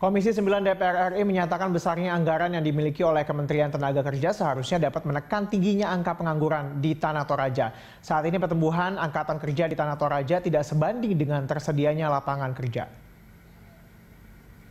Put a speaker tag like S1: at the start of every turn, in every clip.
S1: Komisi 9 DPR RI menyatakan besarnya anggaran yang dimiliki oleh Kementerian Tenaga Kerja seharusnya dapat menekan tingginya angka pengangguran di Tanah Toraja. Saat ini pertumbuhan angkatan kerja di Tanah Toraja tidak sebanding dengan tersedianya lapangan kerja.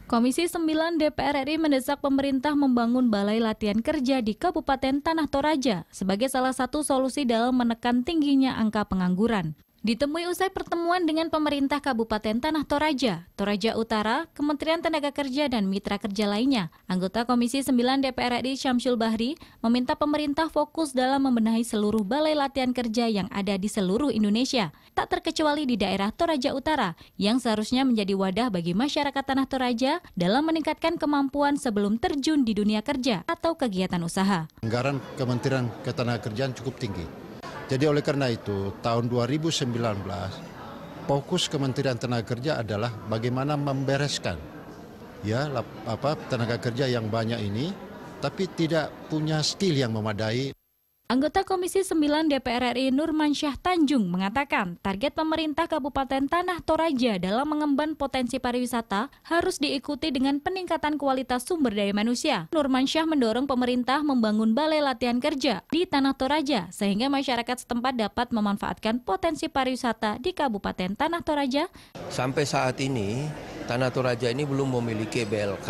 S2: Komisi 9 DPR RI mendesak pemerintah membangun balai latihan kerja di Kabupaten Tanah Toraja sebagai salah satu solusi dalam menekan tingginya angka pengangguran. Ditemui usai pertemuan dengan pemerintah Kabupaten Tanah Toraja, Toraja Utara, Kementerian Tenaga Kerja dan mitra kerja lainnya, anggota Komisi 9 DPR RI Syamsul Bahri meminta pemerintah fokus dalam membenahi seluruh balai latihan kerja yang ada di seluruh Indonesia, tak terkecuali di daerah Toraja Utara yang seharusnya menjadi wadah bagi masyarakat Tanah Toraja dalam meningkatkan kemampuan sebelum terjun di dunia kerja atau kegiatan usaha.
S3: Anggaran Kementerian Ketenagakerjaan cukup tinggi jadi oleh karena itu tahun 2019 fokus Kementerian Tenaga Kerja adalah bagaimana membereskan ya apa tenaga kerja yang banyak ini tapi tidak punya skill yang memadai
S2: Anggota Komisi 9 DPR RI Nurmansyah Tanjung mengatakan target pemerintah Kabupaten Tanah Toraja dalam mengemban potensi pariwisata harus diikuti dengan peningkatan kualitas sumber daya manusia. Nurmansyah mendorong pemerintah membangun balai latihan kerja di Tanah Toraja sehingga masyarakat setempat dapat memanfaatkan potensi pariwisata di Kabupaten Tanah Toraja.
S4: Sampai saat ini Tanah Toraja ini belum memiliki BLK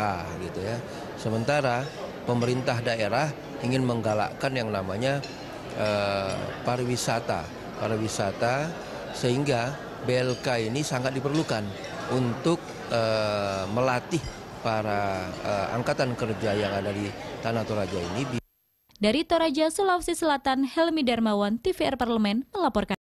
S4: gitu ya. Sementara pemerintah daerah ingin menggalakkan yang namanya eh, pariwisata, pariwisata sehingga BLK ini sangat diperlukan untuk eh, melatih para eh, angkatan kerja yang ada di Tanah Toraja ini.
S2: Dari Toraja, Sulawesi Selatan, Helmi Darmawan, TVR Parlemen melaporkan.